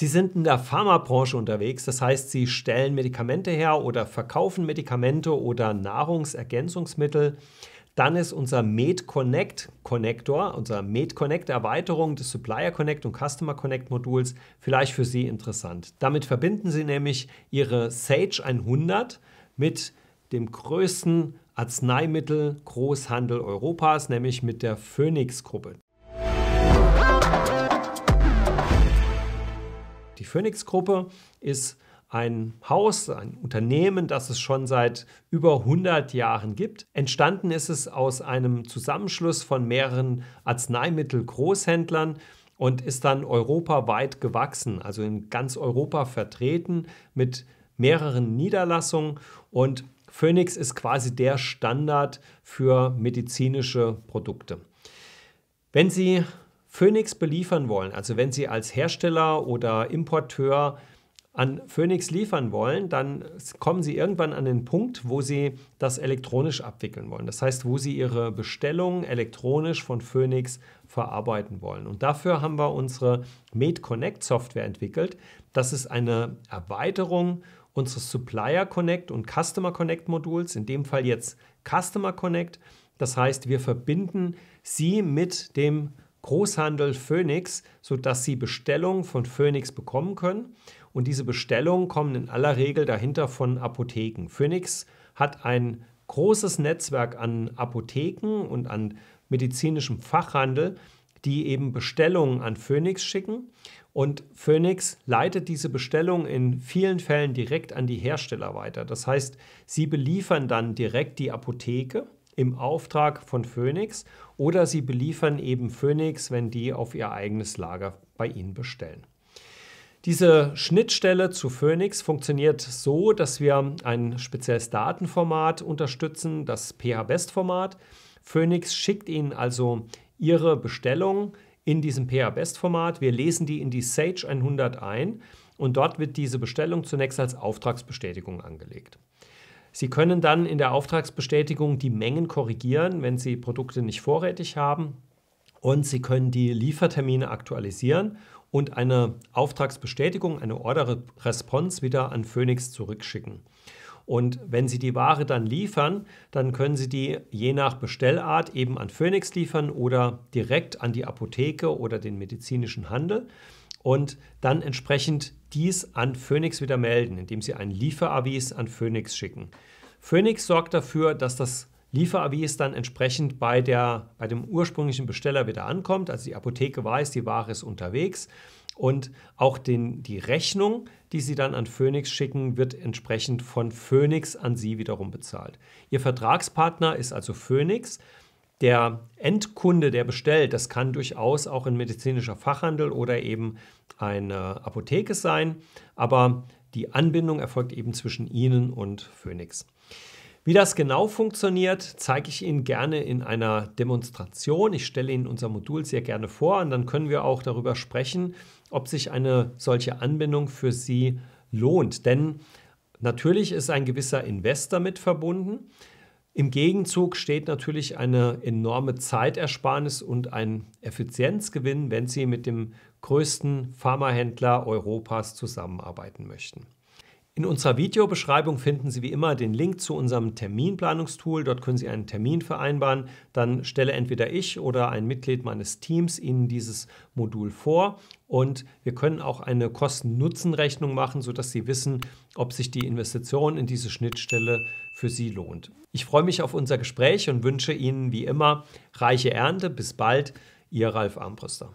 Sie sind in der Pharmabranche unterwegs, das heißt, sie stellen Medikamente her oder verkaufen Medikamente oder Nahrungsergänzungsmittel. Dann ist unser medconnect Connector, unser medconnect Erweiterung des Supplier Connect und Customer Connect Moduls vielleicht für Sie interessant. Damit verbinden Sie nämlich Ihre Sage 100 mit dem größten Arzneimittel Großhandel Europas, nämlich mit der Phoenix Gruppe. Die Phoenix Gruppe ist ein Haus, ein Unternehmen, das es schon seit über 100 Jahren gibt. Entstanden ist es aus einem Zusammenschluss von mehreren Arzneimittelgroßhändlern und ist dann europaweit gewachsen, also in ganz Europa vertreten mit mehreren Niederlassungen und Phoenix ist quasi der Standard für medizinische Produkte. Wenn Sie Phoenix beliefern wollen, also wenn Sie als Hersteller oder Importeur an Phoenix liefern wollen, dann kommen Sie irgendwann an den Punkt, wo Sie das elektronisch abwickeln wollen. Das heißt, wo Sie Ihre Bestellung elektronisch von Phoenix verarbeiten wollen. Und dafür haben wir unsere Made Connect Software entwickelt. Das ist eine Erweiterung unseres Supplier Connect und Customer Connect Moduls, in dem Fall jetzt Customer Connect. Das heißt, wir verbinden Sie mit dem Großhandel Phoenix, sodass Sie Bestellungen von Phoenix bekommen können. Und diese Bestellungen kommen in aller Regel dahinter von Apotheken. Phoenix hat ein großes Netzwerk an Apotheken und an medizinischem Fachhandel, die eben Bestellungen an Phoenix schicken. Und Phoenix leitet diese Bestellung in vielen Fällen direkt an die Hersteller weiter. Das heißt, sie beliefern dann direkt die Apotheke im Auftrag von Phoenix oder sie beliefern eben Phoenix, wenn die auf ihr eigenes Lager bei Ihnen bestellen. Diese Schnittstelle zu Phoenix funktioniert so, dass wir ein spezielles Datenformat unterstützen, das PH-Best-Format. Phoenix schickt Ihnen also Ihre Bestellung in diesem PH-Best-Format. Wir lesen die in die Sage 100 ein und dort wird diese Bestellung zunächst als Auftragsbestätigung angelegt. Sie können dann in der Auftragsbestätigung die Mengen korrigieren, wenn Sie Produkte nicht vorrätig haben. Und Sie können die Liefertermine aktualisieren und eine Auftragsbestätigung, eine Order-Response wieder an Phoenix zurückschicken. Und wenn Sie die Ware dann liefern, dann können Sie die je nach Bestellart eben an Phoenix liefern oder direkt an die Apotheke oder den medizinischen Handel und dann entsprechend dies an Phoenix wieder melden, indem Sie ein Lieferavis an Phoenix schicken. Phoenix sorgt dafür, dass das Lieferavis dann entsprechend bei, der, bei dem ursprünglichen Besteller wieder ankommt. Also die Apotheke weiß, die Ware ist unterwegs. Und auch den, die Rechnung, die Sie dann an Phoenix schicken, wird entsprechend von Phoenix an Sie wiederum bezahlt. Ihr Vertragspartner ist also Phoenix der Endkunde, der bestellt, das kann durchaus auch ein medizinischer Fachhandel oder eben eine Apotheke sein, aber die Anbindung erfolgt eben zwischen Ihnen und Phoenix. Wie das genau funktioniert, zeige ich Ihnen gerne in einer Demonstration. Ich stelle Ihnen unser Modul sehr gerne vor und dann können wir auch darüber sprechen, ob sich eine solche Anbindung für Sie lohnt. Denn natürlich ist ein gewisser Investor mit verbunden. Im Gegenzug steht natürlich eine enorme Zeitersparnis und ein Effizienzgewinn, wenn Sie mit dem größten Pharmahändler Europas zusammenarbeiten möchten. In unserer Videobeschreibung finden Sie wie immer den Link zu unserem Terminplanungstool. Dort können Sie einen Termin vereinbaren. Dann stelle entweder ich oder ein Mitglied meines Teams Ihnen dieses Modul vor. Und wir können auch eine Kosten-Nutzen-Rechnung machen, sodass Sie wissen, ob sich die Investition in diese Schnittstelle für Sie lohnt. Ich freue mich auf unser Gespräch und wünsche Ihnen wie immer reiche Ernte. Bis bald, Ihr Ralf Armbrüster.